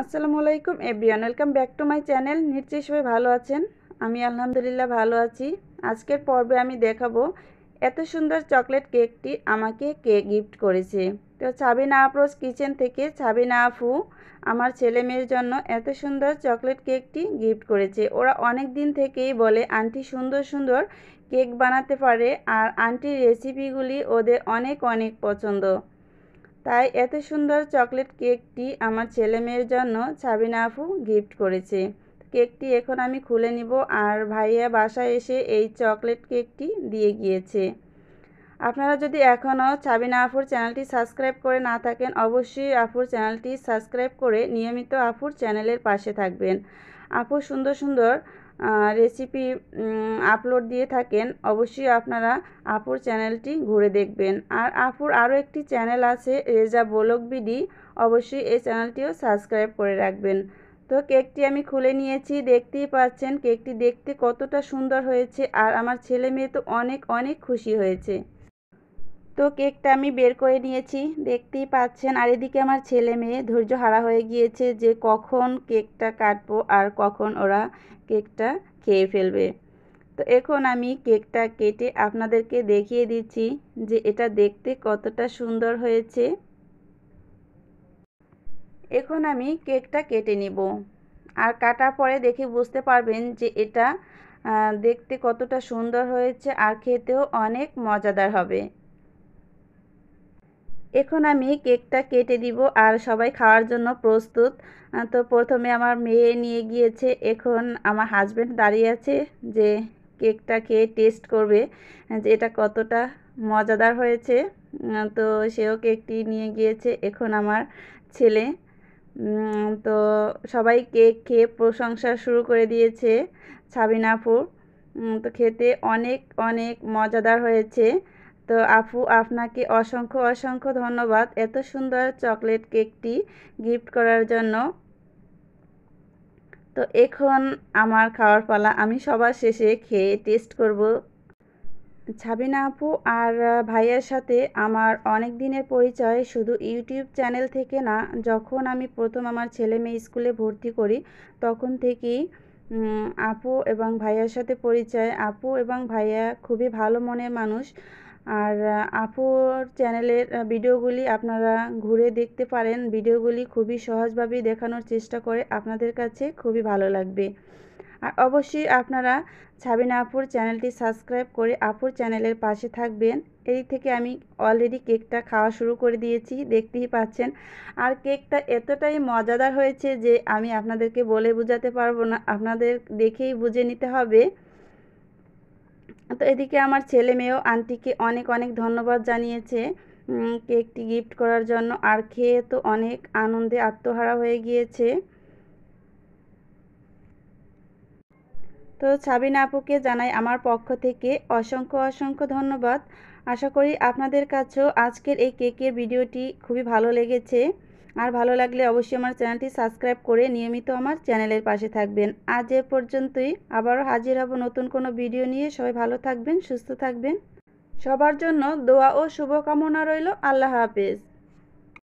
আসসালামু আলাইকুম everyone welcome back to my channel নিশ্চয়ই সবাই ভালো আছেন আমি আলহামদুলিল্লাহ ভালো আছি আজকের পর্বে আমি দেখাবো এত সুন্দর চকলেট কেকটি আমাকে কে গিফট করেছে তো সাবিনা আপ্রোস কিচেন থেকে সাবিনা আফু আমার ছেলে মেয়ের জন্য এত সুন্দর চকলেট কেকটি গিফট করেছে ওরা অনেক দিন থেকেই বলে আন্টি সুন্দর সুন্দর কেক বানাতে পারে আর আন্টির রেসিপিগুলি ওদের অনেক অনেক পছন্দ তাই এত সুন্দর চকলেট কেকটি আমার ছেলে মেয়ের জন্য সাবিনা আফু গিফট করেছে কেকটি এখন আমি খুলে নিব আর ভাইয়া বাসায় এসে এই চকলেট কেকটি দিয়ে গিয়েছে আপনারা যদি এখনও সাবিনা আফুর চ্যানেলটি সাবস্ক্রাইব করে না থাকেন অবশ্যই আফুর চ্যানেলটি সাবস্ক্রাইব করে নিয়মিত আফুর চ্যানেলের পাশে থাকবেন আপু সুন্দর সুন্দর রেসিপি আপলোড দিয়ে থাকেন অবশ্যই আপনারা আপুর চ্যানেলটি ঘুরে দেখবেন আর আপুর আরও একটি চ্যানেল আছে রেজা বোলক বিডি অবশ্যই এই চ্যানেলটিও সাবস্ক্রাইব করে রাখবেন তো কেকটি আমি খুলে নিয়েছি দেখতেই পাচ্ছেন কেকটি দেখতে কতটা সুন্দর হয়েছে আর আমার ছেলে মেয়ে তো অনেক অনেক খুশি হয়েছে তো কেকটা আমি বের করে নিয়েছি দেখতেই পাচ্ছেন আর এদিকে আমার ছেলে মেয়ে ধৈর্য হারা হয়ে গিয়েছে যে কখন কেকটা কাটবো আর কখন ওরা কেকটা খেয়ে ফেলবে তো এখন আমি কেকটা কেটে আপনাদেরকে দেখিয়ে দিচ্ছি যে এটা দেখতে কতটা সুন্দর হয়েছে এখন আমি কেকটা কেটে নিব আর কাটার পরে দেখে বুঝতে পারবেন যে এটা দেখতে কতটা সুন্দর হয়েছে আর খেতেও অনেক মজাদার হবে এখন আমি কেকটা কেটে দিব আর সবাই খাওয়ার জন্য প্রস্তুত তো প্রথমে আমার মেয়ে নিয়ে গিয়েছে এখন আমার হাজব্যান্ড দাঁড়িয়ে আছে যে কেকটা খেয়ে টেস্ট করবে যে এটা কতটা মজাদার হয়েছে তো সেও কেকটি নিয়ে গিয়েছে এখন আমার ছেলে তো সবাই কেক খেয়ে প্রশংসা শুরু করে দিয়েছে ছাবিনাপুর তো খেতে অনেক অনেক মজাদার হয়েছে তো আপু আপনাকে অসংখ্য অসংখ্য ধন্যবাদ এত সুন্দর চকলেট কেকটি গিফট করার জন্য তো এখন আমার খাওয়ার পালা আমি সবার শেষে খেয়ে টেস্ট করব ছাবিনা আপু আর ভাইয়ার সাথে আমার অনেক দিনের পরিচয় শুধু ইউটিউব চ্যানেল থেকে না যখন আমি প্রথম আমার ছেলে মেয়ে স্কুলে ভর্তি করি তখন থেকেই আপু এবং ভাইয়ার সাথে পরিচয় আপু এবং ভাইয়া খুবই ভালো মনের মানুষ আর আপুর চ্যানেলের ভিডিওগুলি আপনারা ঘুরে দেখতে পারেন ভিডিওগুলি খুবই সহজভাবে দেখানোর চেষ্টা করে আপনাদের কাছে খুবই ভালো লাগবে আর অবশ্যই আপনারা ছাবিনা আপুর চ্যানেলটি সাবস্ক্রাইব করে আপুর চ্যানেলের পাশে থাকবেন এই থেকে আমি অলরেডি কেকটা খাওয়া শুরু করে দিয়েছি দেখতেই পাচ্ছেন আর কেকটা এতটাই মজাদার হয়েছে যে আমি আপনাদেরকে বলে বোঝাতে পারবো না আপনাদের দেখেই বুঝে নিতে হবে তো এদিকে আমার ছেলে মেয়েও আন্টিকে অনেক অনেক ধন্যবাদ জানিয়েছে কেকটি গিফট করার জন্য আর খেয়ে তো অনেক আনন্দে আত্মহারা হয়ে গিয়েছে তো সাবিনা আপুকে জানাই আমার পক্ষ থেকে অসংখ্য অসংখ্য ধন্যবাদ আশা করি আপনাদের কাছেও আজকের এই কেকের ভিডিওটি খুবই ভালো লেগেছে আর ভালো লাগলে অবশ্যই আমার চ্যানেলটি সাবস্ক্রাইব করে নিয়মিত আমার চ্যানেলের পাশে থাকবেন আজ এ পর্যন্তই আবারও হাজির হব নতুন কোনো ভিডিও নিয়ে সবাই ভালো থাকবেন সুস্থ থাকবেন সবার জন্য দোয়া ও শুভকামনা রইল আল্লাহ হাফেজ